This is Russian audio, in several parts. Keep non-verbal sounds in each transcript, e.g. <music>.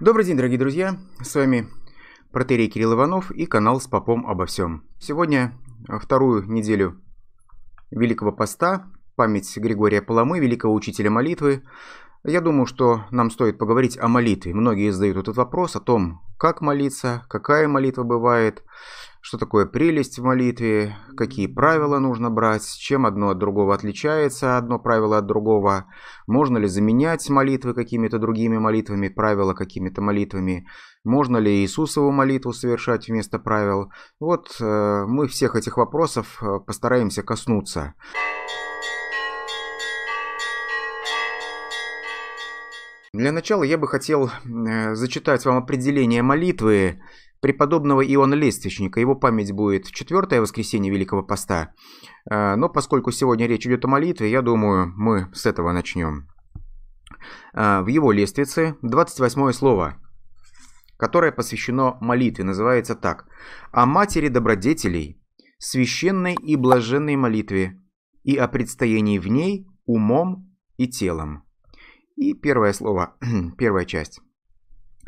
Добрый день, дорогие друзья! С вами протерий Кирилл Иванов и канал с попом обо всем. Сегодня э, вторую неделю Великого Поста, память Григория Паламы, великого учителя молитвы. Я думаю, что нам стоит поговорить о молитве. Многие задают этот вопрос о том, как молиться, какая молитва бывает, что такое прелесть в молитве, какие правила нужно брать, чем одно от другого отличается, одно правило от другого, можно ли заменять молитвы какими-то другими молитвами, правила какими-то молитвами, можно ли Иисусову молитву совершать вместо правил. Вот э, мы всех этих вопросов э, постараемся коснуться. Для начала я бы хотел э, зачитать вам определение молитвы преподобного Иона Лествичника. Его память будет в четвертое воскресенье Великого Поста. Э, но поскольку сегодня речь идет о молитве, я думаю, мы с этого начнем. Э, в его лествице 28 слово, которое посвящено молитве, называется так. «О матери добродетелей, священной и блаженной молитве, и о предстоянии в ней умом и телом». И первое слово, <clears throat> первая часть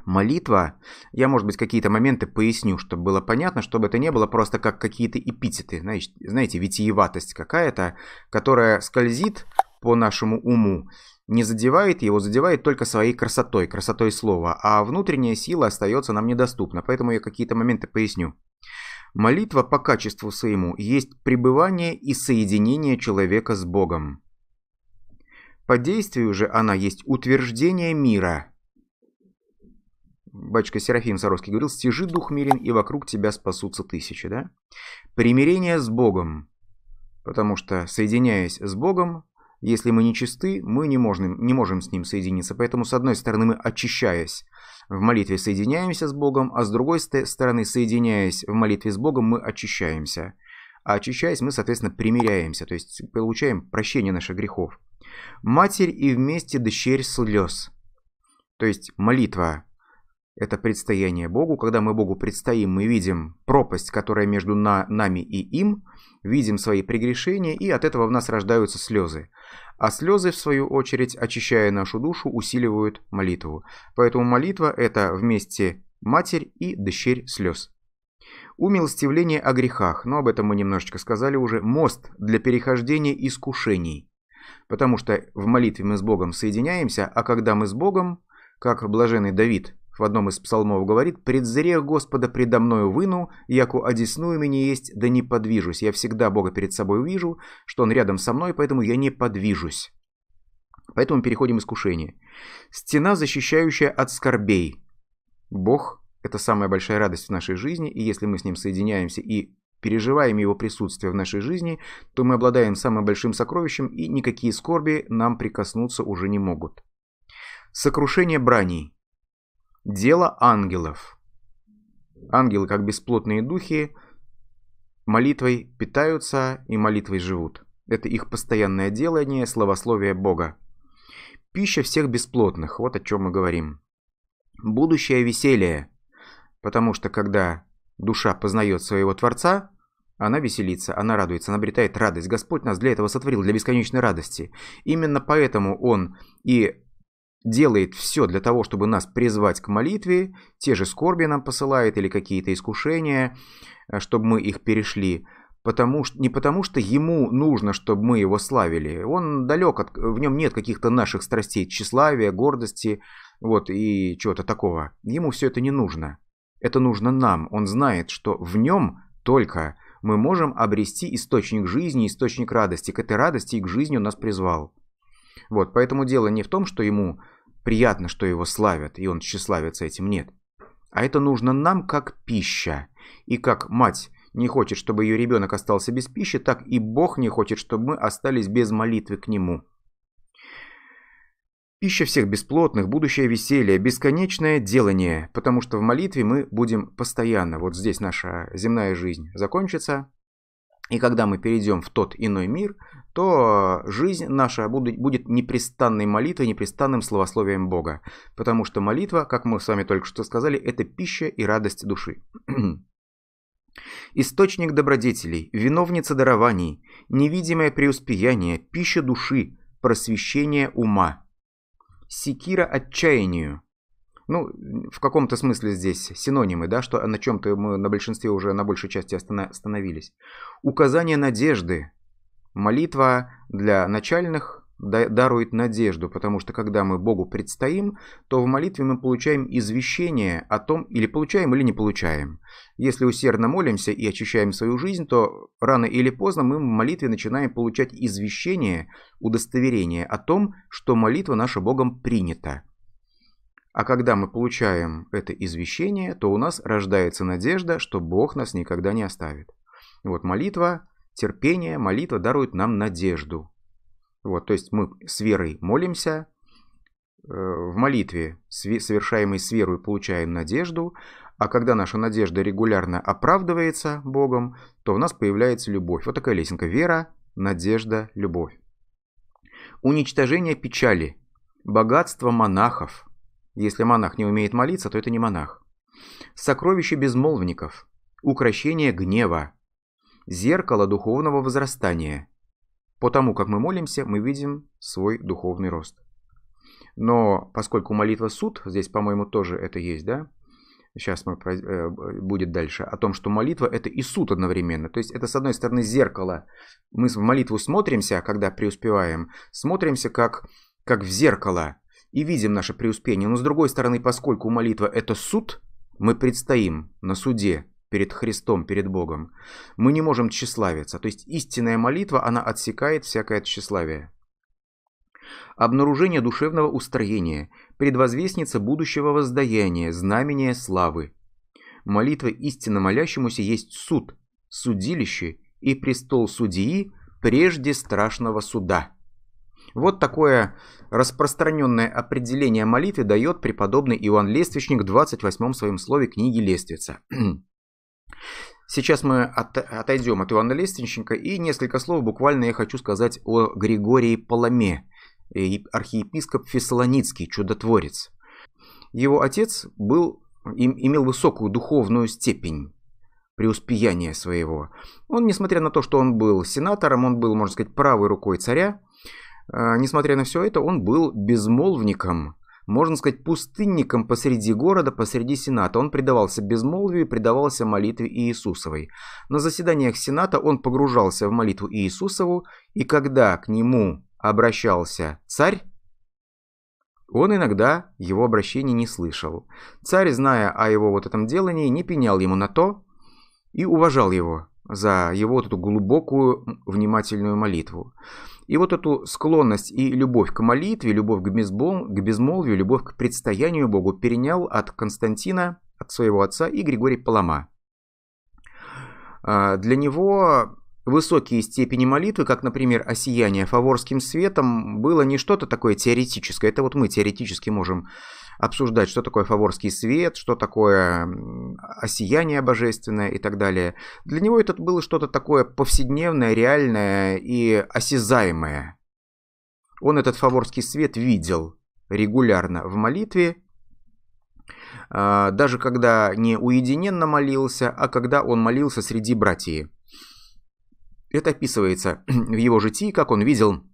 молитва. Я, может быть, какие-то моменты поясню, чтобы было понятно, чтобы это не было просто как какие-то эпитеты, знаете, витиеватость какая-то, которая скользит по нашему уму, не задевает его, задевает только своей красотой, красотой слова, а внутренняя сила остается нам недоступна, поэтому я какие-то моменты поясню. Молитва по качеству своему есть пребывание и соединение человека с Богом. По действию же она есть утверждение мира – батюшка Серафим Саровский говорил, «Стяжи дух мирен, и вокруг тебя спасутся тысячи». Да? Примирение с Богом. Потому что, соединяясь с Богом, если мы не чисты, мы не можем, не можем с Ним соединиться. Поэтому, с одной стороны, мы, очищаясь в молитве, соединяемся с Богом, а с другой стороны, соединяясь в молитве с Богом, мы очищаемся. А очищаясь, мы, соответственно, примиряемся, то есть получаем прощение наших грехов. Матерь и вместе дощерь слез. То есть молитва это предстояние Богу. Когда мы Богу предстоим, мы видим пропасть, которая между на, нами и им, видим свои прегрешения, и от этого в нас рождаются слезы. А слезы, в свою очередь, очищая нашу душу, усиливают молитву. Поэтому молитва – это вместе матерь и дочерь слез. Умилостивление о грехах, но об этом мы немножечко сказали уже, мост для перехождения искушений. Потому что в молитве мы с Богом соединяемся, а когда мы с Богом, как блаженный Давид в одном из псалмов говорит «Предзрех Господа предо мною выну, яку одесную меня есть, да не подвижусь. Я всегда Бога перед собой вижу, что Он рядом со мной, поэтому я не подвижусь». Поэтому переходим искушение. Стена, защищающая от скорбей. Бог – это самая большая радость в нашей жизни, и если мы с Ним соединяемся и переживаем Его присутствие в нашей жизни, то мы обладаем самым большим сокровищем, и никакие скорби нам прикоснуться уже не могут. Сокрушение браней. Дело ангелов. Ангелы, как бесплотные духи, молитвой питаются и молитвой живут. Это их постоянное делание, словословие Бога. Пища всех бесплотных, вот о чем мы говорим. Будущее веселье, потому что когда душа познает своего Творца, она веселится, она радуется, она обретает радость. Господь нас для этого сотворил, для бесконечной радости. Именно поэтому Он и делает все для того, чтобы нас призвать к молитве, те же скорби нам посылает или какие-то искушения, э, чтобы мы их перешли, потому что, не потому что ему нужно, чтобы мы его славили, он далек, от, в нем нет каких-то наших страстей, тщеславия, гордости, вот, и чего-то такого. Ему все это не нужно. Это нужно нам. Он знает, что в нем только мы можем обрести источник жизни, источник радости. К этой радости и к жизни он нас призвал. Вот, поэтому дело не в том, что ему Приятно, что его славят, и он тщеславится этим нет. А это нужно нам как пища. И как мать не хочет, чтобы ее ребенок остался без пищи, так и Бог не хочет, чтобы мы остались без молитвы к Нему. Пища всех бесплотных, будущее веселье, бесконечное делание, потому что в молитве мы будем постоянно, вот здесь наша земная жизнь закончится, и когда мы перейдем в тот иной мир, то жизнь наша будет непрестанной молитвой, непрестанным словословием Бога. Потому что молитва, как мы с вами только что сказали, это пища и радость души. <clears throat> Источник добродетелей, виновница дарований, невидимое преуспеяние, пища души, просвещение ума. Секира отчаянию, ну, в каком-то смысле здесь синонимы, да, что на чем-то мы на большинстве уже на большей части остановились. Указание надежды, Молитва для начальных дарует надежду, потому что когда мы Богу предстоим, то в молитве мы получаем извещение о том, или получаем, или не получаем. Если усердно молимся и очищаем свою жизнь, то рано или поздно мы в молитве начинаем получать извещение, удостоверение о том, что молитва наша Богом принята. А когда мы получаем это извещение, то у нас рождается надежда, что Бог нас никогда не оставит. Вот молитва терпение, молитва дарует нам надежду. Вот, то есть мы с верой молимся, э, в молитве, совершаемой с верой, получаем надежду, а когда наша надежда регулярно оправдывается Богом, то у нас появляется любовь. Вот такая лесенка. Вера, надежда, любовь. Уничтожение печали. Богатство монахов. Если монах не умеет молиться, то это не монах. Сокровище безмолвников. Укращение гнева зеркало духовного возрастания. По тому, как мы молимся, мы видим свой духовный рост. Но поскольку молитва суд, здесь, по-моему, тоже это есть, да? Сейчас мы, э, будет дальше. О том, что молитва это и суд одновременно. То есть это, с одной стороны, зеркало. Мы в молитву смотримся, когда преуспеваем. Смотримся как, как в зеркало и видим наше преуспение. Но с другой стороны, поскольку молитва это суд, мы предстоим на суде перед Христом, перед Богом. Мы не можем тщеславиться. То есть истинная молитва, она отсекает всякое тщеславие. Обнаружение душевного устроения, предвозвестница будущего воздаяния, знамение славы. Молитва истинно молящемуся есть суд, судилище и престол судьи прежде страшного суда. Вот такое распространенное определение молитвы дает преподобный Иоанн Лествичник в 28 своем слове книги Лествица. <clears throat> Сейчас мы от, отойдем от Ивана Лестниченко и несколько слов буквально я хочу сказать о Григории Паламе, э, архиепископ Фессалоницкий, чудотворец. Его отец был, им, имел высокую духовную степень преуспеяния своего. Он, несмотря на то, что он был сенатором, он был, можно сказать, правой рукой царя, э, несмотря на все это, он был безмолвником можно сказать, пустынником посреди города, посреди Сената. Он предавался безмолвию, предавался молитве Иисусовой. На заседаниях Сената он погружался в молитву Иисусову, и когда к нему обращался царь, он иногда его обращений не слышал. Царь, зная о его вот этом делании, не пенял ему на то и уважал его за его вот эту глубокую внимательную молитву. И вот эту склонность и любовь к молитве, любовь к, безбол, к безмолвию, любовь к предстоянию Богу перенял от Константина, от своего отца и Григорий Палама. А, для него высокие степени молитвы, как, например, осияние фаворским светом, было не что-то такое теоретическое. Это вот мы теоретически можем обсуждать, что такое фаворский свет, что такое осияние божественное и так далее. Для него это было что-то такое повседневное, реальное и осязаемое. Он этот фаворский свет видел регулярно в молитве, а, даже когда не уединенно молился, а когда он молился среди братьев. Это описывается <clears throat> в его житии, как он видел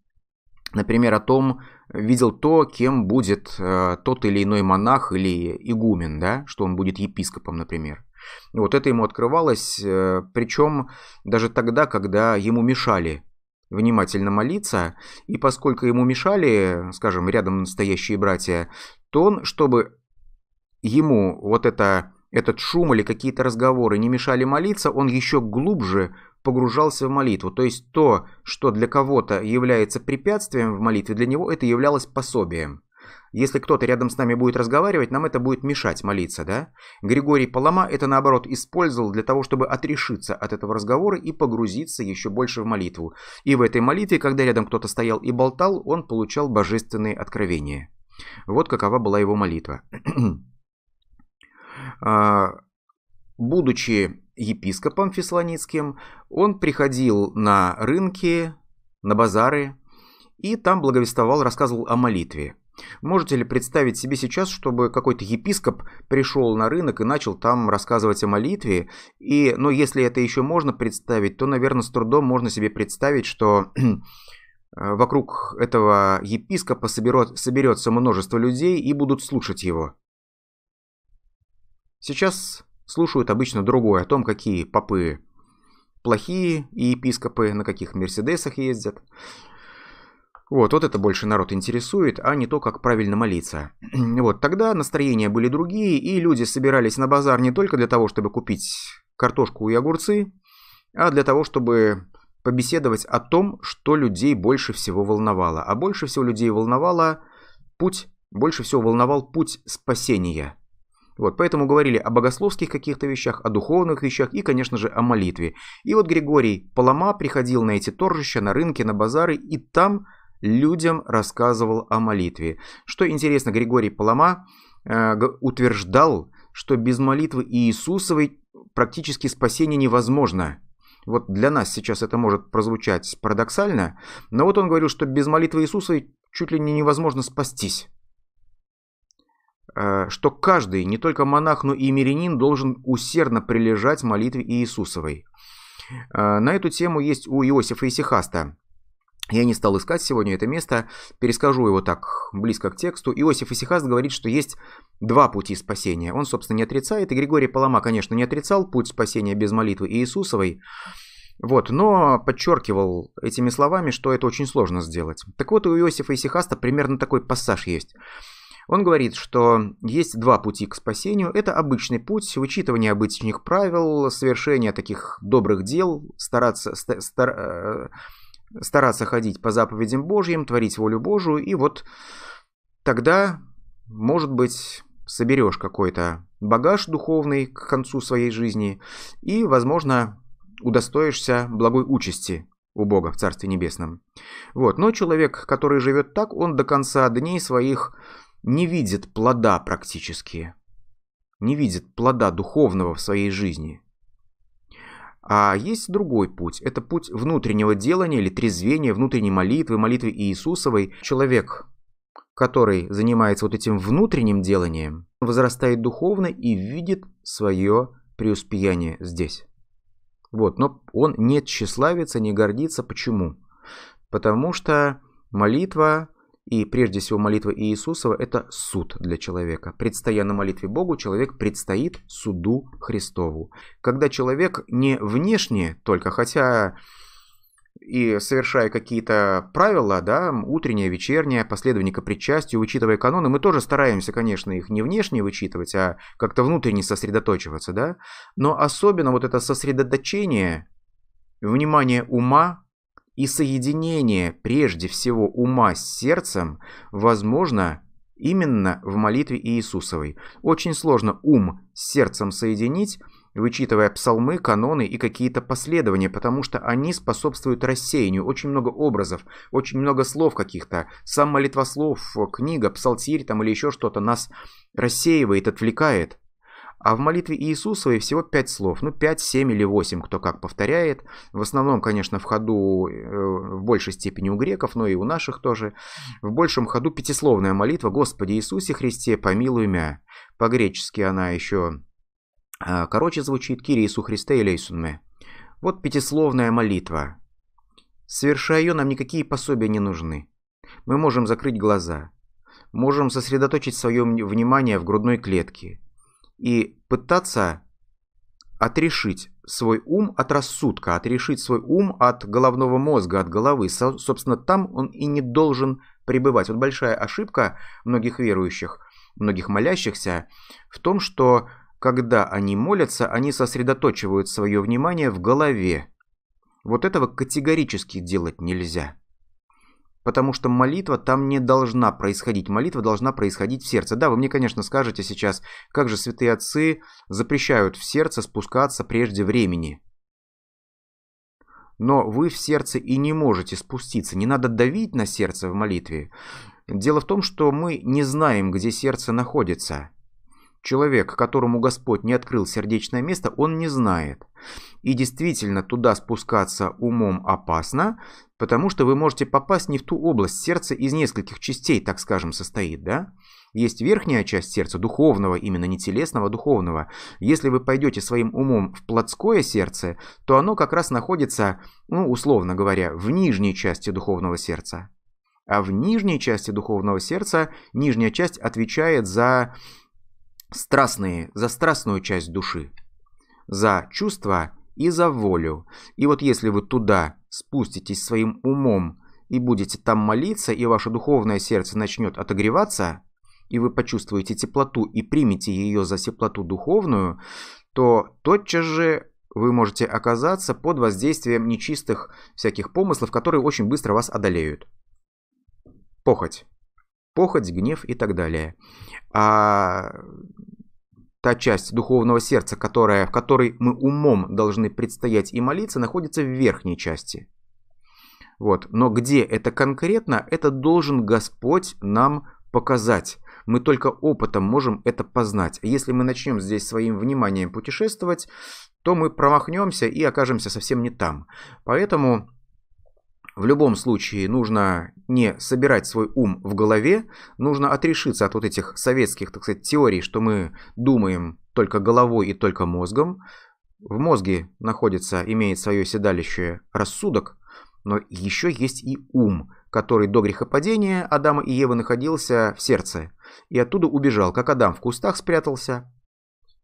например, о том, видел то, кем будет э, тот или иной монах или игумен, да, что он будет епископом, например. И вот это ему открывалось, э, причем даже тогда, когда ему мешали внимательно молиться, и поскольку ему мешали, скажем, рядом настоящие братья, то он, чтобы ему вот это, этот шум или какие-то разговоры не мешали молиться, он еще глубже погружался в молитву, то есть то, что для кого-то является препятствием в молитве, для него это являлось пособием. Если кто-то рядом с нами будет разговаривать, нам это будет мешать молиться, да? Григорий Палама это, наоборот, использовал для того, чтобы отрешиться от этого разговора и погрузиться еще больше в молитву. И в этой молитве, когда рядом кто-то стоял и болтал, он получал божественные откровения. Вот какова была его молитва. <clears throat> А, Будучи епископом фессалоницким, он приходил на рынки, на базары и там благовествовал, рассказывал о молитве. Можете ли представить себе сейчас, чтобы какой-то епископ пришел на рынок и начал там рассказывать о молитве? И, ну, если это еще можно представить, то, наверное, с трудом можно себе представить, что э, вокруг этого епископа соберет, соберется множество людей и будут слушать его. Сейчас слушают обычно другое о том, какие попы плохие и епископы, на каких мерседесах ездят. Вот, вот это больше народ интересует, а не то, как правильно молиться. <clears throat> Вот, тогда настроения были другие, и люди собирались на базар не только для того, чтобы купить картошку и огурцы, а для того, чтобы побеседовать о том, что людей больше всего волновало. А больше всего людей волновало путь, больше всего волновал путь спасения. Вот, поэтому говорили о богословских каких-то вещах, о духовных вещах и, конечно же, о молитве. И вот Григорий Палама приходил на эти торжища, на рынки, на базары, и там людям рассказывал о молитве. Что интересно, Григорий Палама э, утверждал, что без молитвы Иисусовой практически спасение невозможно. Вот для нас сейчас это может прозвучать парадоксально, но вот он говорил, что без молитвы иисусовой чуть ли не невозможно спастись. Э, что каждый, не только монах, но и мирянин, должен усердно прилежать молитве Иисусовой. Э, на эту тему есть у Иосифа Исихаста. Я не стал искать сегодня это место, перескажу его так близко к тексту. Иосиф Исихаст говорит, что есть два пути спасения. Он, собственно, не отрицает, и Григорий Палама, конечно, не отрицал путь спасения без молитвы Иисусовой, вот, но подчеркивал этими словами, что это очень сложно сделать. Так вот, у Иосифа Исихаста примерно такой пассаж есть. Он говорит, что есть два пути к спасению. Это обычный путь, вычитывание обычных правил, совершение таких добрых дел, стараться, стар, э, стараться ходить по заповедям Божьим, творить волю Божию, и вот тогда, может быть, соберешь какой-то багаж духовный к концу своей жизни и, возможно, удостоишься благой участи у Бога в Царстве Небесном. Вот. Но человек, который живет так, он до конца дней своих не видит плода практически, не видит плода духовного в своей жизни. А есть другой путь. Это путь внутреннего делания или трезвения, внутренней молитвы, молитвы Иисусовой. Человек, который занимается вот этим внутренним деланием, возрастает духовно и видит свое преуспеяние здесь. Вот, но он не тщеславится, не гордится. Почему? Потому что молитва и прежде всего молитва Иисусова – это суд для человека. Предстоя на молитве Богу, человек предстоит суду Христову. Когда человек не внешне только, хотя и совершая какие-то правила, да, утреннее, вечернее, последование причастию, вычитывая каноны, мы тоже стараемся, конечно, их не внешне вычитывать, а как-то внутренне сосредоточиваться, да, но особенно вот это сосредоточение, внимание ума и соединение прежде всего ума с сердцем возможно именно в молитве Иисусовой. Очень сложно ум с сердцем соединить, вычитывая псалмы, каноны и какие-то последования, потому что они способствуют рассеянию. Очень много образов, очень много слов каких-то. Сам молитвослов, книга, псалтирь там или еще что-то нас рассеивает, отвлекает. А в молитве Иисусовой всего пять слов, ну пять, семь или восемь, кто как повторяет. В основном, конечно, в ходу э, в большей степени у греков, но и у наших тоже. В большем ходу пятисловная молитва «Господи Иисусе Христе, помилуй мя». По-гречески она еще э, короче звучит «Кири Иису Христе элейсунме». Вот пятисловная молитва. Совершая ее, нам никакие пособия не нужны. Мы можем закрыть глаза, можем сосредоточить свое внимание в грудной клетке, и пытаться отрешить свой ум от рассудка, отрешить свой ум от головного мозга, от головы. собственно, там он и не должен пребывать. Вот большая ошибка многих верующих, многих молящихся в том, что когда они молятся, они сосредоточивают свое внимание в голове. Вот этого категорически делать нельзя потому что молитва там не должна происходить. Молитва должна происходить в сердце. Да, вы мне, конечно, скажете сейчас, как же святые отцы запрещают в сердце спускаться прежде времени. Но вы в сердце и не можете спуститься. Не надо давить на сердце в молитве. Дело в том, что мы не знаем, где сердце находится. Человек, которому Господь не открыл сердечное место, он не знает. И действительно туда спускаться умом опасно, потому что вы можете попасть не в ту область. Сердце из нескольких частей, так скажем, состоит, да? Есть верхняя часть сердца, духовного, именно не телесного, а духовного. Если вы пойдете своим умом в плотское сердце, то оно как раз находится, ну, условно говоря, в нижней части духовного сердца. А в нижней части духовного сердца нижняя часть отвечает за страстные за страстную часть души, за чувства и за волю. И вот если вы туда спуститесь своим умом и будете там молиться, и ваше духовное сердце начнет отогреваться, и вы почувствуете теплоту и примете ее за теплоту духовную, то тотчас же вы можете оказаться под воздействием нечистых всяких помыслов, которые очень быстро вас одолеют. Похоть. Похоть, гнев и так далее а, та часть духовного сердца, которая, в которой мы умом должны предстоять и молиться, находится в верхней части. Вот. Но где это конкретно, это должен Господь нам показать. Мы только опытом можем это познать. Если мы начнем здесь своим вниманием путешествовать, то мы промахнемся и окажемся совсем не там. Поэтому в любом случае нужно не собирать свой ум в голове, нужно отрешиться от вот этих советских, так сказать, теорий, что мы думаем только головой и только мозгом. В мозге находится, имеет свое седалище рассудок, но еще есть и ум, который до грехопадения Адама и Евы находился в сердце, и оттуда убежал, как Адам в кустах спрятался,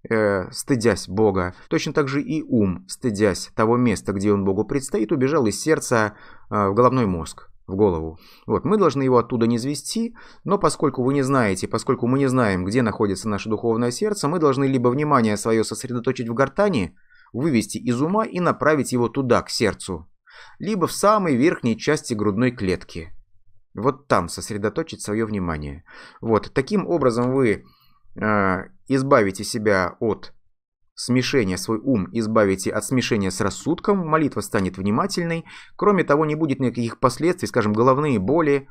э, стыдясь Бога. Точно так же и ум, стыдясь того места, где он Богу предстоит, убежал из сердца э, в головной мозг в голову. Вот, мы должны его оттуда не звести, но поскольку вы не знаете, поскольку мы не знаем, где находится наше духовное сердце, мы должны либо внимание свое сосредоточить в гортани, вывести из ума и направить его туда, к сердцу, либо в самой верхней части грудной клетки. Вот там сосредоточить свое внимание. Вот, таким образом вы э, избавите себя от смешения, свой ум избавите от смешения с рассудком, молитва станет внимательной. Кроме того, не будет никаких последствий, скажем, головные боли,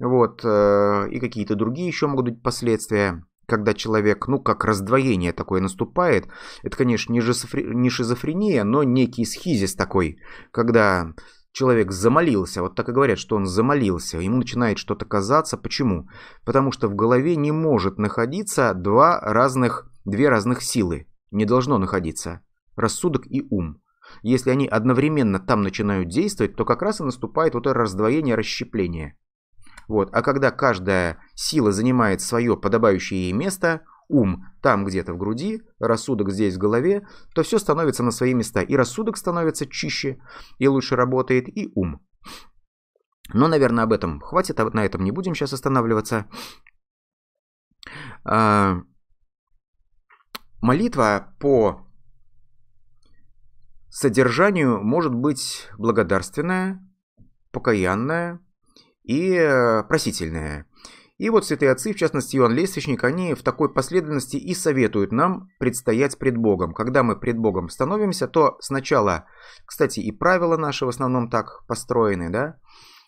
вот, э, и какие-то другие еще могут быть последствия когда человек, ну, как раздвоение такое наступает, это, конечно, не, шизофрения, но некий схизис такой, когда человек замолился, вот так и говорят, что он замолился, ему начинает что-то казаться. Почему? Потому что в голове не может находиться два разных, две разных силы. Не должно находиться. Рассудок и ум. Если они одновременно там начинают действовать, то как раз и наступает вот это раздвоение, расщепление. Вот. А когда каждая сила занимает свое подобающее ей место – ум там где-то в груди, рассудок здесь в голове, то все становится на свои места. И рассудок становится чище, и лучше работает, и ум. Но, наверное, об этом хватит, а вот на этом не будем сейчас останавливаться. А, молитва по содержанию может быть благодарственная, покаянная и э, просительная. И вот святые отцы, в частности Иоанн Лестничник, они в такой последовательности и советуют нам предстоять пред Богом. Когда мы пред Богом становимся, то сначала, кстати, и правила наши в основном так построены, да,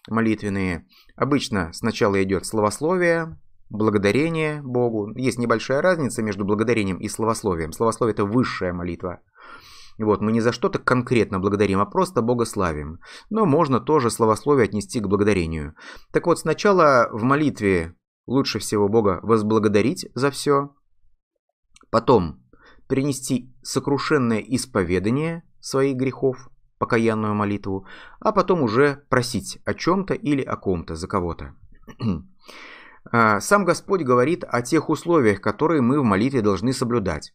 молитвенные. Обычно сначала идет словословие, благодарение Богу. Есть небольшая разница между благодарением и словословием. Словословие – это высшая молитва – вот, мы не за что-то конкретно благодарим, а просто богославим. Но можно тоже словословие отнести к благодарению. Так вот, сначала в молитве лучше всего Бога возблагодарить за все. Потом принести сокрушенное исповедание своих грехов, покаянную молитву, а потом уже просить о чем-то или о ком-то, за кого-то. <clears throat> А, сам Господь говорит о тех условиях, которые мы в молитве должны соблюдать.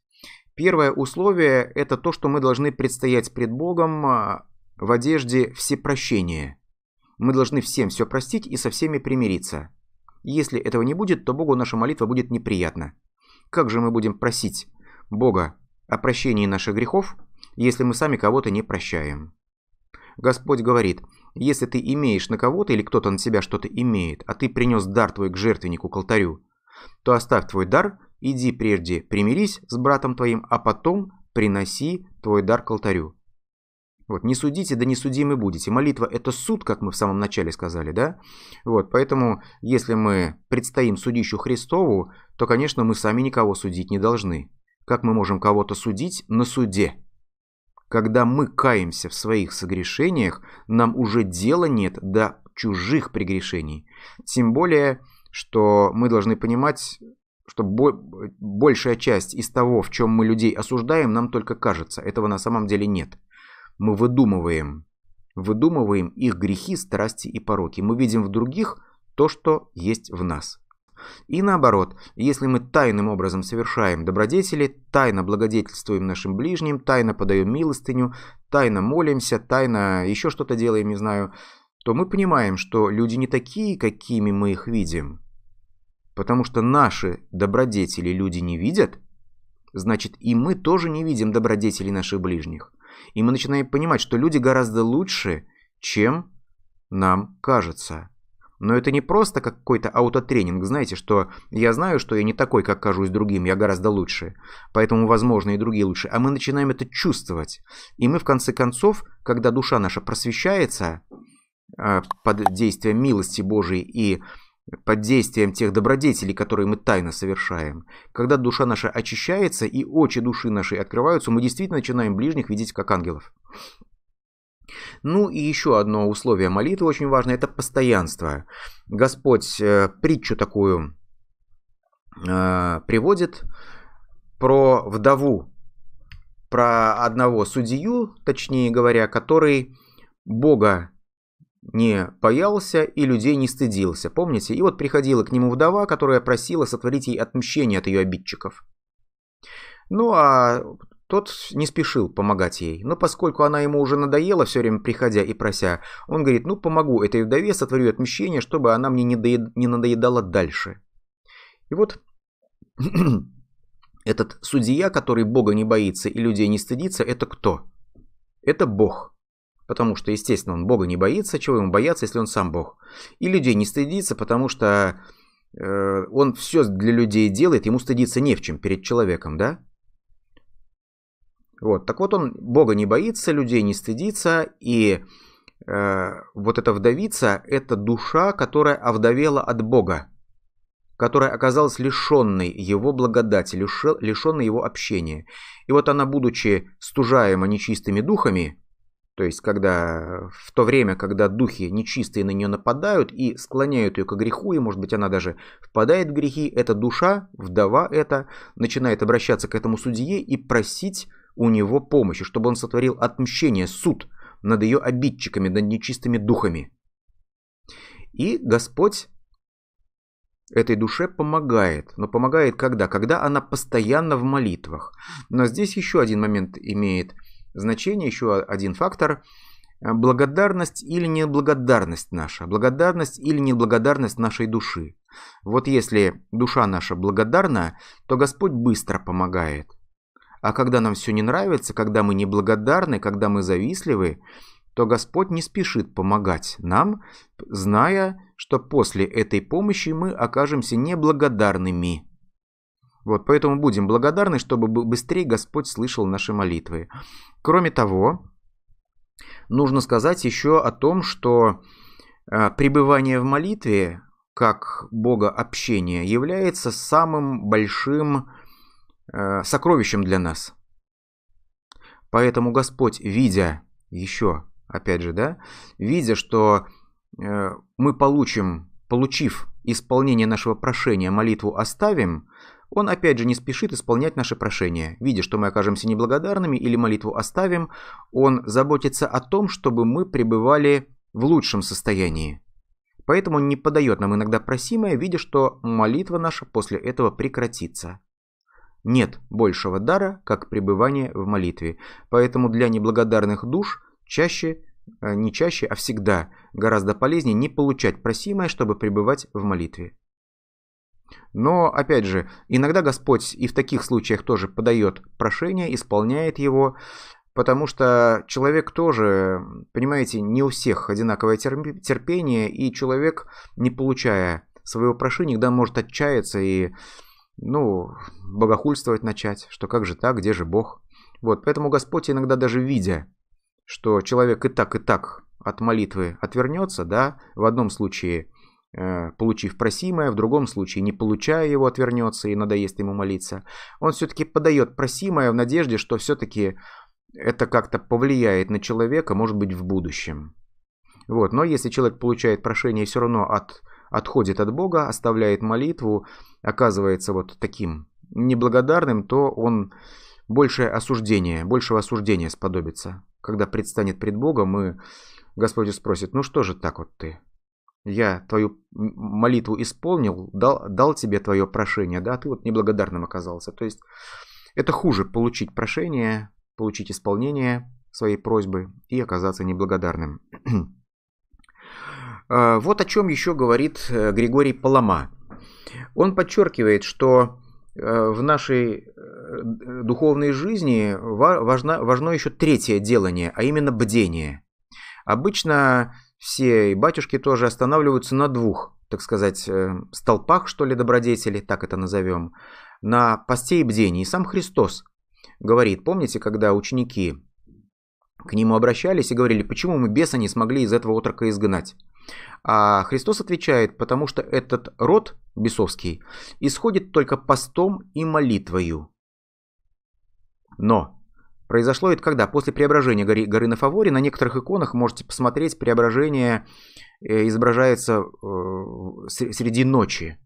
Первое условие – это то, что мы должны предстоять пред Богом а, в одежде всепрощения. Мы должны всем все простить и со всеми примириться. Если этого не будет, то Богу наша молитва будет неприятна. Как же мы будем просить Бога о прощении наших грехов, если мы сами кого-то не прощаем? Господь говорит, если ты имеешь на кого-то или кто-то на себя что-то имеет, а ты принес дар твой к жертвеннику, к алтарю, то оставь твой дар Иди прежде примирись с братом твоим, а потом приноси твой дар к алтарю. Вот, не судите, да не судимы будете. Молитва – это суд, как мы в самом начале сказали, да? Вот, поэтому, если мы предстоим судищу Христову, то, конечно, мы сами никого судить не должны. Как мы можем кого-то судить на суде? Когда мы каемся в своих согрешениях, нам уже дела нет до чужих прегрешений. Тем более, что мы должны понимать что бо большая часть из того, в чем мы людей осуждаем, нам только кажется. Этого на самом деле нет. Мы выдумываем. Выдумываем их грехи, страсти и пороки. Мы видим в других то, что есть в нас. И наоборот, если мы тайным образом совершаем добродетели, тайно благодетельствуем нашим ближним, тайно подаем милостыню, тайно молимся, тайно еще что-то делаем, не знаю, то мы понимаем, что люди не такие, какими мы их видим. Потому что наши добродетели люди не видят, значит и мы тоже не видим добродетели наших ближних. И мы начинаем понимать, что люди гораздо лучше, чем нам кажется. Но это не просто какой-то аутотренинг, знаете, что я знаю, что я не такой, как кажусь другим, я гораздо лучше, поэтому, возможно, и другие лучше. А мы начинаем это чувствовать. И мы, в конце концов, когда душа наша просвещается э, под действием милости Божией и под действием тех добродетелей, которые мы тайно совершаем. Когда душа наша очищается и очи души нашей открываются, мы действительно начинаем ближних видеть как ангелов. Ну и еще одно условие молитвы очень важно, это постоянство. Господь э, притчу такую э, приводит про вдову, про одного судью, точнее говоря, который Бога не боялся и людей не стыдился, помните? И вот приходила к нему вдова, которая просила сотворить ей отмщение от ее обидчиков. Ну а тот не спешил помогать ей, но поскольку она ему уже надоела все время приходя и прося, он говорит, ну помогу этой вдове, сотворю отмщение, чтобы она мне не, доед... не надоедала дальше. И вот <clears throat> этот судья, который Бога не боится и людей не стыдится, это кто? Это Бог потому что, естественно, он Бога не боится, чего ему бояться, если он сам Бог. И людей не стыдится, потому что э, он все для людей делает, ему стыдиться не в чем перед человеком, да? Вот, так вот он Бога не боится, людей не стыдится, и э, вот эта вдовица – это душа, которая овдовела от Бога, которая оказалась лишенной его благодати, лишенной его общения. И вот она, будучи стужаема нечистыми духами, то есть, когда в то время, когда духи нечистые на нее нападают и склоняют ее к греху, и, может быть, она даже впадает в грехи, эта душа, вдова эта, начинает обращаться к этому судье и просить у него помощи, чтобы он сотворил отмщение, суд над ее обидчиками, над нечистыми духами. И Господь этой душе помогает. Но помогает когда? Когда она постоянно в молитвах. Но здесь еще один момент имеет значение, еще один фактор э, – благодарность или неблагодарность наша, благодарность или неблагодарность нашей души. Вот если душа наша благодарна, то Господь быстро помогает. А когда нам все не нравится, когда мы неблагодарны, когда мы завистливы, то Господь не спешит помогать нам, зная, что после этой помощи мы окажемся неблагодарными. Вот, поэтому будем благодарны, чтобы быстрее Господь слышал наши молитвы. Кроме того, нужно сказать еще о том, что а, пребывание в молитве, как Бога общение, является самым большим а, сокровищем для нас. Поэтому Господь, видя еще, опять же, да, видя, что э, мы получим, получив исполнение нашего прошения, молитву оставим – он опять же не спешит исполнять наши прошения. Видя, что мы окажемся неблагодарными или молитву оставим, он заботится о том, чтобы мы пребывали в лучшем состоянии. Поэтому он не подает нам иногда просимое, видя, что молитва наша после этого прекратится. Нет большего дара, как пребывание в молитве. Поэтому для неблагодарных душ чаще, э, не чаще, а всегда гораздо полезнее не получать просимое, чтобы пребывать в молитве. Но, опять же, иногда Господь и в таких случаях тоже подает прошение, исполняет его, потому что человек тоже, понимаете, не у всех одинаковое терпение, и человек, не получая своего прошения, иногда может отчаяться и, ну, богохульствовать начать, что как же так, где же Бог. Вот, поэтому Господь иногда даже видя, что человек и так, и так от молитвы отвернется, да, в одном случае – Э, получив просимое, в другом случае не получая его, отвернется и надоест ему молиться. Он все-таки подает просимое в надежде, что все-таки это как-то повлияет на человека, может быть, в будущем. Вот. Но если человек получает прошение и все равно от, отходит от Бога, оставляет молитву, оказывается вот таким неблагодарным, то он большее осуждение, большего осуждения сподобится. Когда предстанет пред Богом, и Господь спросит, ну что же так вот ты? я твою молитву исполнил, дал, дал тебе твое прошение, да, ты вот неблагодарным оказался. То есть это хуже получить прошение, получить исполнение своей просьбы и оказаться неблагодарным. <clears throat> А, вот о чем еще говорит э, Григорий Палама. Он подчеркивает, что э, в нашей э, духовной жизни важно, важно еще третье делание, а именно бдение. Обычно все и батюшки тоже останавливаются на двух, так сказать, э, столпах, что ли, добродетели, так это назовем, на посте и бдении. И сам Христос говорит, помните, когда ученики к нему обращались и говорили, почему мы беса не смогли из этого отрока изгнать? А Христос отвечает, потому что этот род бесовский исходит только постом и молитвою. Но Произошло это когда? После преображения горы, горы на фаворе. На некоторых иконах можете посмотреть, преображение э, изображается э, среди ночи.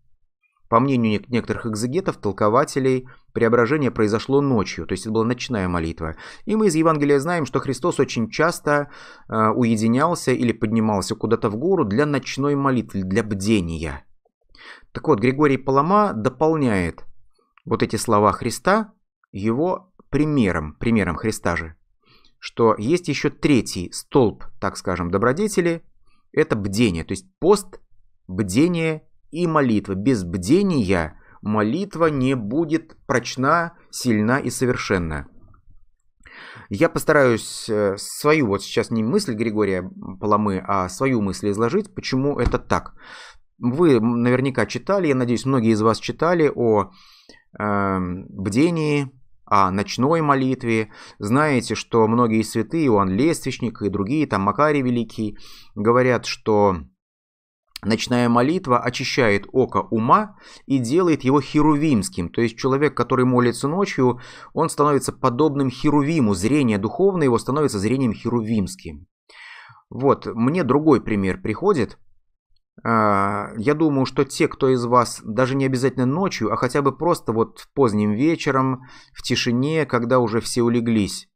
По мнению некоторых экзегетов, толкователей, преображение произошло ночью, то есть это была ночная молитва. И мы из Евангелия знаем, что Христос очень часто э, уединялся или поднимался куда-то в гору для ночной молитвы, для бдения. Так вот, Григорий Палама дополняет вот эти слова Христа его примером, примером Христа же, что есть еще третий столб, так скажем, добродетели, это бдение, то есть пост, бдение и молитва. Без бдения молитва не будет прочна, сильна и совершенна. Я постараюсь э, свою, вот сейчас не мысль Григория Паламы, а свою мысль изложить, почему это так. Вы наверняка читали, я надеюсь, многие из вас читали о э, бдении, о ночной молитве. Знаете, что многие святые, Иоанн Лествичник и другие, там Макарий Великий, говорят, что Ночная молитва очищает око ума и делает его херувимским. То есть человек, который молится ночью, он становится подобным херувиму. Зрение духовное его становится зрением херувимским. Вот, мне другой пример приходит – а, я думаю, что те, кто из вас, даже не обязательно ночью, а хотя бы просто вот поздним вечером, в тишине, когда уже все улеглись,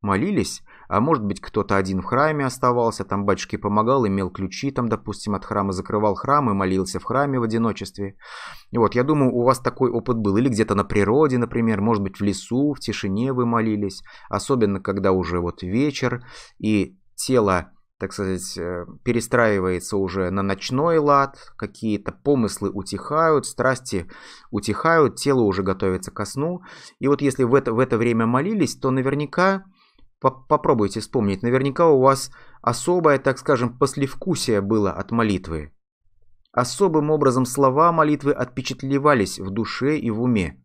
молились, а может быть кто-то один в храме оставался, там батюшке помогал, имел ключи там, допустим, от храма, закрывал храм и молился в храме в одиночестве. И вот, я думаю, у вас такой опыт был. Или где-то на природе, например, может быть в лесу, в тишине вы молились. Особенно, когда уже вот вечер и тело так сказать, э, перестраивается уже на ночной лад, какие-то помыслы утихают, страсти утихают, тело уже готовится ко сну. И вот если в это, в это время молились, то наверняка, попробуйте вспомнить, наверняка у вас особое, так скажем, послевкусие было от молитвы. Особым образом слова молитвы отпечатлевались в душе и в уме.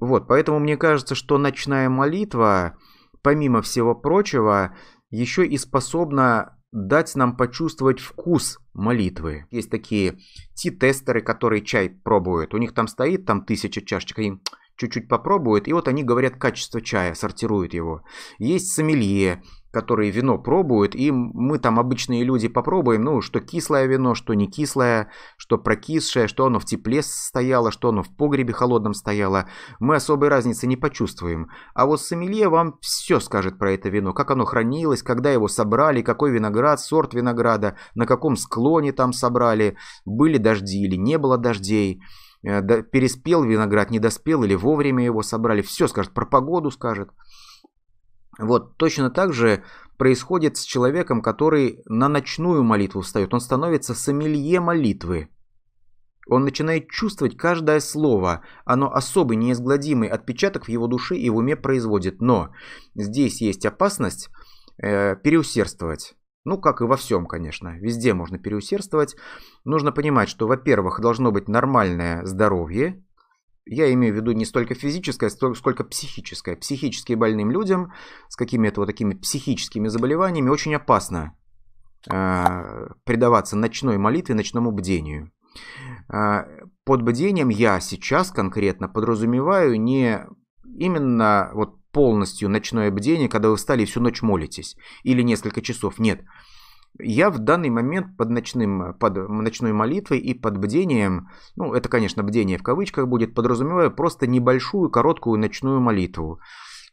Вот, поэтому мне кажется, что ночная молитва, помимо всего прочего, еще и способна дать нам почувствовать вкус молитвы. Есть такие ти-тестеры, которые чай пробуют. У них там стоит там тысяча чашечек, они чуть-чуть попробуют, и вот они говорят качество чая, сортируют его. Есть сомелье, которые вино пробуют, и мы там обычные люди попробуем, ну, что кислое вино, что не кислое, что прокисшее, что оно в тепле стояло, что оно в погребе холодном стояло, мы особой разницы не почувствуем. А вот сомелье вам все скажет про это вино, как оно хранилось, когда его собрали, какой виноград, сорт винограда, на каком склоне там собрали, были дожди или не было дождей э, переспел виноград, недоспел или вовремя его собрали, все скажет, про погоду скажет. Вот точно так же происходит с человеком, который на ночную молитву встает. Он становится сомелье молитвы. Он начинает чувствовать каждое слово. Оно особый, неизгладимый отпечаток в его душе и в уме производит. Но здесь есть опасность э, переусердствовать. Ну, как и во всем, конечно. Везде можно переусердствовать. Нужно понимать, что, во-первых, должно быть нормальное здоровье, я имею в виду не столько физическое, сколько психическое. Психически больным людям с какими-то вот такими психическими заболеваниями очень опасно э, предаваться ночной молитве, ночному бдению. Э, под бдением я сейчас конкретно подразумеваю не именно вот полностью ночное бдение, когда вы встали и всю ночь молитесь, или несколько часов. Нет, я в данный момент под, ночным, под ночной молитвой и под бдением, ну это, конечно, бдение в кавычках будет, подразумеваю просто небольшую короткую ночную молитву.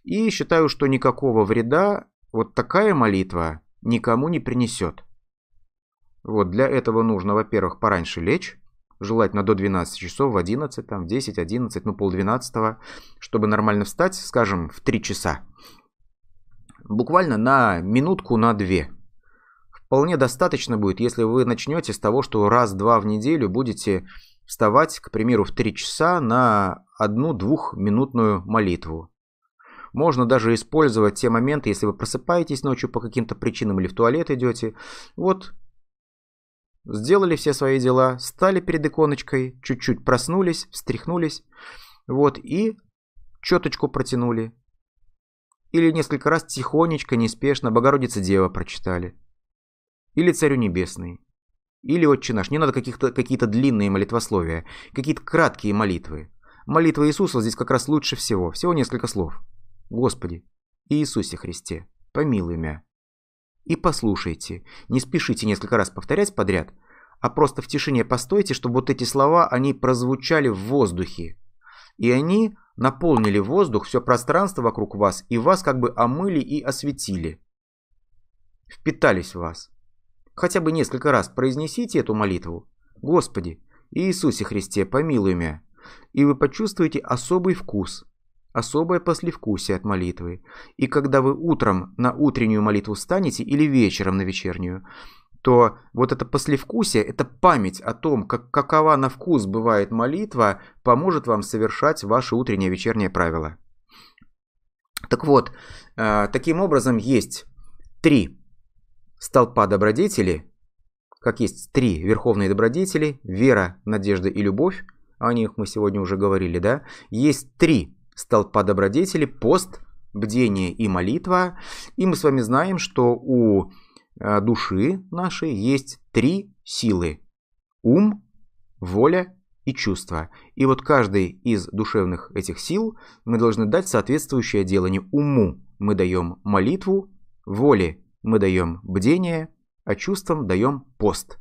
И считаю, что никакого вреда вот такая молитва никому не принесет. Вот для этого нужно, во-первых, пораньше лечь, желательно до 12 часов, в 11, там, в 10, 11, ну, полдвенадцатого, чтобы нормально встать, скажем, в 3 часа. Буквально на минутку, на две. Вполне достаточно будет, если вы начнете с того, что раз-два в неделю будете вставать, к примеру, в 3 часа на одну-двухминутную молитву. Можно даже использовать те моменты, если вы просыпаетесь ночью по каким-то причинам или в туалет идете. Вот, сделали все свои дела, стали перед иконочкой, чуть-чуть проснулись, встряхнулись, вот, и четочку протянули. Или несколько раз тихонечко, неспешно Богородица Дева прочитали. Или Царю Небесный. Или Отче наш. Не надо каких-то, какие-то длинные молитвословия. Какие-то краткие молитвы. Молитва Иисуса здесь как раз лучше всего. Всего несколько слов. Господи, Иисусе Христе, помилуй меня. И послушайте. Не спешите несколько раз повторять подряд, а просто в тишине постойте, чтобы вот эти слова, они прозвучали в воздухе. И они наполнили воздух, все пространство вокруг вас, и вас как бы омыли и осветили. Впитались в вас. Хотя бы несколько раз произнесите эту молитву. Господи, Иисусе Христе, помилуй меня. И вы почувствуете особый вкус, особое послевкусие от молитвы. И когда вы утром на утреннюю молитву встанете или вечером на вечернюю, то вот это послевкусие, это память о том, как, какова на вкус бывает молитва, поможет вам совершать ваше утреннее вечернее правило. Так вот, э, таким образом есть три столпа добродетели, как есть три верховные добродетели, вера, надежда и любовь, о них мы сегодня уже говорили, да, есть три столпа добродетели, пост, бдение и молитва, и мы с вами знаем, что у э, души нашей есть три силы – ум, воля и чувства. И вот каждый из душевных этих сил мы должны дать соответствующее делание. Уму мы даем молитву, воле мы даем бдение, а чувствам даем пост.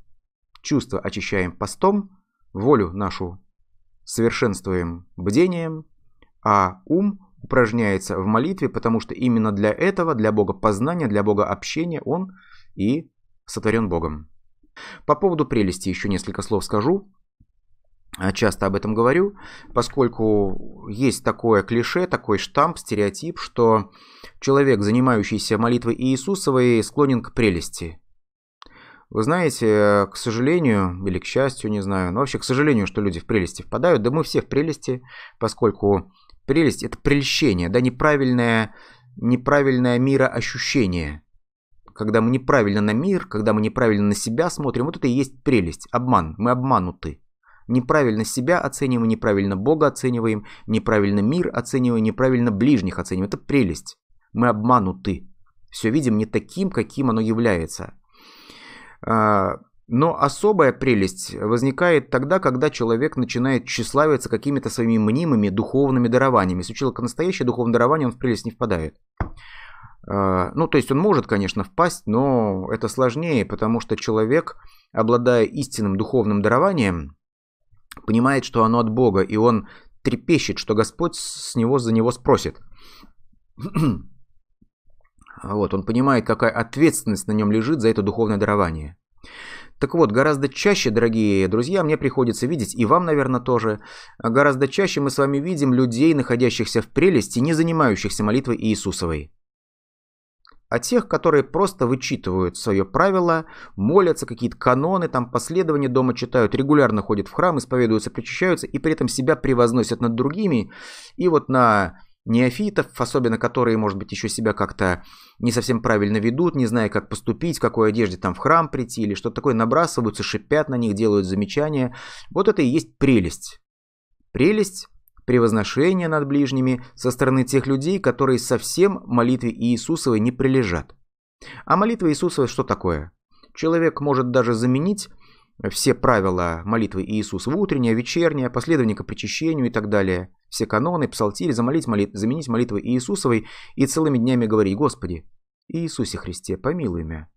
Чувства очищаем постом, волю нашу совершенствуем бдением, а ум упражняется в молитве, потому что именно для этого, для Бога познания, для Бога общения он и сотворен Богом. По поводу прелести еще несколько слов скажу. А, часто об этом говорю, поскольку есть такое клише, такой штамп, стереотип, что человек, занимающийся молитвой Иисусовой, склонен к прелести. Вы знаете, к сожалению, или к счастью, не знаю, но вообще к сожалению, что люди в прелести впадают, да мы все в прелести, поскольку прелесть – это прельщение, да, неправильное, неправильное мироощущение – когда мы неправильно на мир, когда мы неправильно на себя смотрим, вот это и есть прелесть, обман, мы обмануты. Неправильно себя оцениваем, неправильно Бога оцениваем, неправильно мир оцениваем, неправильно ближних оцениваем. Это прелесть. Мы обмануты. Все видим не таким, каким оно является. А, но особая прелесть возникает тогда, когда человек начинает тщеславиться какими-то своими мнимыми духовными дарованиями. Если у человека настоящее духовное дарование, он в прелесть не впадает. А, ну, то есть он может, конечно, впасть, но это сложнее, потому что человек, обладая истинным духовным дарованием, понимает, что оно от Бога, и он трепещет, что Господь с него за него спросит. <clears throat> Вот, он понимает, какая ответственность на нем лежит за это духовное дарование. Так вот, гораздо чаще, дорогие друзья, мне приходится видеть, и вам, наверное, тоже, гораздо чаще мы с вами видим людей, находящихся в прелести, не занимающихся молитвой Иисусовой а тех, которые просто вычитывают свое правило, молятся, какие-то каноны, там последования дома читают, регулярно ходят в храм, исповедуются, причащаются и при этом себя превозносят над другими. И вот на неофитов, особенно которые, может быть, еще себя как-то не совсем правильно ведут, не зная, как поступить, в какой одежде там в храм прийти или что-то такое, набрасываются, шипят на них, делают замечания. Вот это и есть прелесть. Прелесть превозношения над ближними со стороны тех людей, которые совсем молитве Иисусовой не прилежат. А молитва Иисусовой что такое? Человек может даже заменить все правила молитвы Иисуса, утренняя, вечерняя, последование к причащению и так далее, все каноны, псалтири, замолить молит... заменить молитвы Иисусовой и целыми днями говорить «Господи, Иисусе Христе, помилуй меня».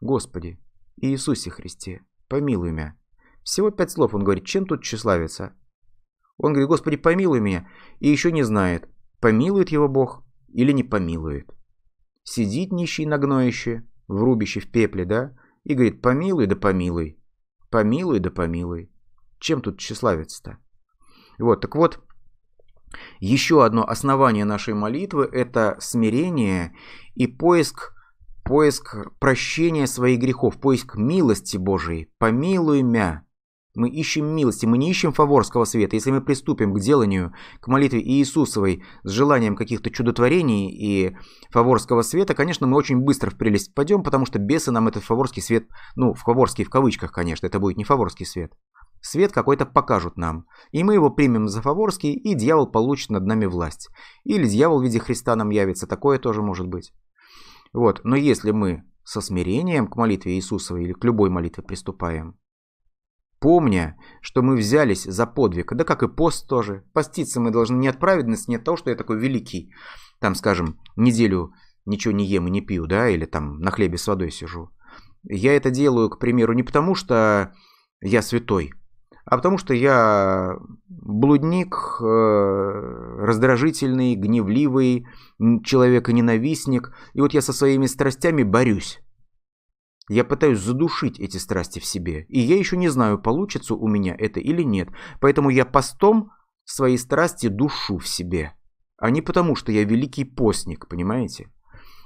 «Господи, Иисусе Христе, помилуй меня». Всего пять слов он говорит, чем тут тщеславиться? Он говорит, Господи, помилуй меня, и еще не знает, помилует его Бог или не помилует. Сидит нищий на гноище, в рубище, в пепле, да, и говорит, помилуй да помилуй, помилуй да помилуй. Чем тут тщеславец-то? Вот, так вот, еще одно основание нашей молитвы – это смирение и поиск, поиск прощения своих грехов, поиск милости Божией. «Помилуй мя, мы ищем милости, мы не ищем фаворского света. Если мы приступим к деланию, к молитве Иисусовой с желанием каких-то чудотворений и фаворского света, конечно, мы очень быстро в прелесть впадем, потому что бесы нам этот фаворский свет, ну, в фаворский в кавычках, конечно, это будет не фаворский свет. Свет какой-то покажут нам, и мы его примем за фаворский, и дьявол получит над нами власть. Или дьявол в виде Христа нам явится, такое тоже может быть. Вот, но если мы со смирением к молитве Иисусовой или к любой молитве приступаем, Помня, что мы взялись за подвиг, да как и пост тоже. Поститься мы должны не от праведности, не от того, что я такой великий. Там, скажем, неделю ничего не ем и не пью, да, или там на хлебе с водой сижу. Я это делаю, к примеру, не потому, что я святой, а потому что я блудник, э, раздражительный, гневливый, человек, ненавистник И вот я со своими страстями борюсь. Я пытаюсь задушить эти страсти в себе, и я еще не знаю, получится у меня это или нет, поэтому я постом свои страсти душу в себе, а не потому, что я великий постник, понимаете?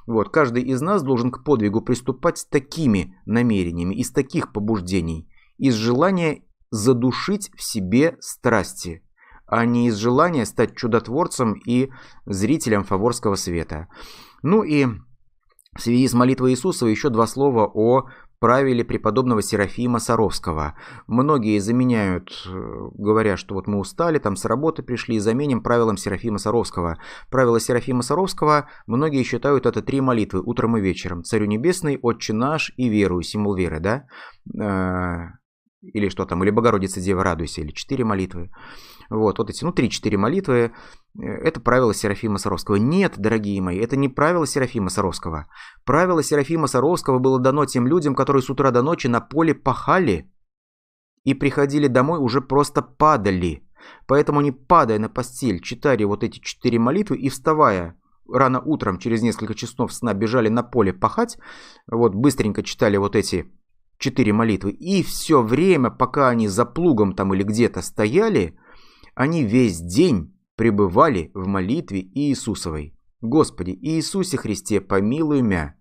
Вот, каждый из нас должен к подвигу приступать с такими намерениями, из таких побуждений, из желания задушить в себе страсти, а не из желания стать чудотворцем и зрителем фаворского света. Ну и в связи с молитвой Иисуса еще два слова о правиле преподобного Серафима Саровского. Многие заменяют, э, говоря, что вот мы устали, там с работы пришли, и заменим правилом Серафима Саровского. Правило Серафима Саровского многие считают это три молитвы утром и вечером. Царю Небесный, Отче наш и верую, символ веры, да? Э, или что там, или Богородица Дева радуйся, или четыре молитвы. Вот, вот эти, ну, 3-4 молитвы. Э, это правило Серафима Саровского. Нет, дорогие мои, это не правило Серафима Саровского. Правило Серафима Саровского было дано тем людям, которые с утра до ночи на поле пахали и приходили домой уже просто падали. Поэтому не падая на постель, читали вот эти четыре молитвы и вставая рано утром через несколько часов сна бежали на поле пахать, вот быстренько читали вот эти четыре молитвы, и все время, пока они за плугом там или где-то стояли, они весь день пребывали в молитве Иисусовой. «Господи, Иисусе Христе, помилуй мя».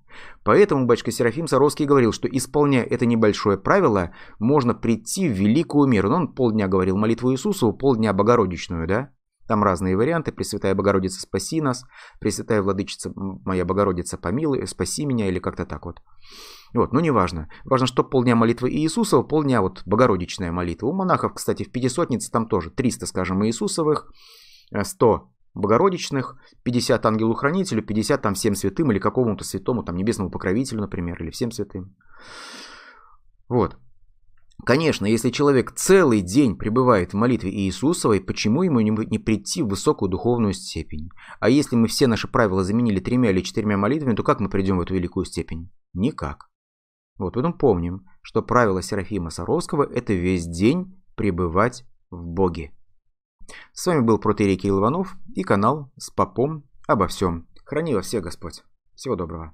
Поэтому батюшка Серафим Саровский говорил, что исполняя это небольшое правило, можно прийти в великую меру. Но он полдня говорил молитву Иисусу, полдня Богородичную, да? Там разные варианты. «Пресвятая Богородица, спаси нас», «Пресвятая Владычица, моя Богородица, помилуй», «Спаси меня» или как-то так вот. Вот, ну неважно. Важно, что полдня молитвы Иисусова, полдня вот богородичная молитва. У монахов, кстати, в Пятисотнице там тоже 300, скажем, Иисусовых, 100 э, богородичных, 50 ангелу-хранителю, 50 там всем святым или какому-то святому, там небесному покровителю, например, или всем святым. Вот. Конечно, если человек целый день пребывает в молитве Иисусовой, почему ему не прийти в высокую духовную степень? А если мы все наши правила заменили тремя или четырьмя молитвами, то как мы придем в эту великую степень? Никак. Вот потом помним, что правило Серафима Саровского – это весь день пребывать в Боге. С вами был Протерий Кирилл Иванов и канал с попом обо всем. Храни вас все Господь. Всего доброго.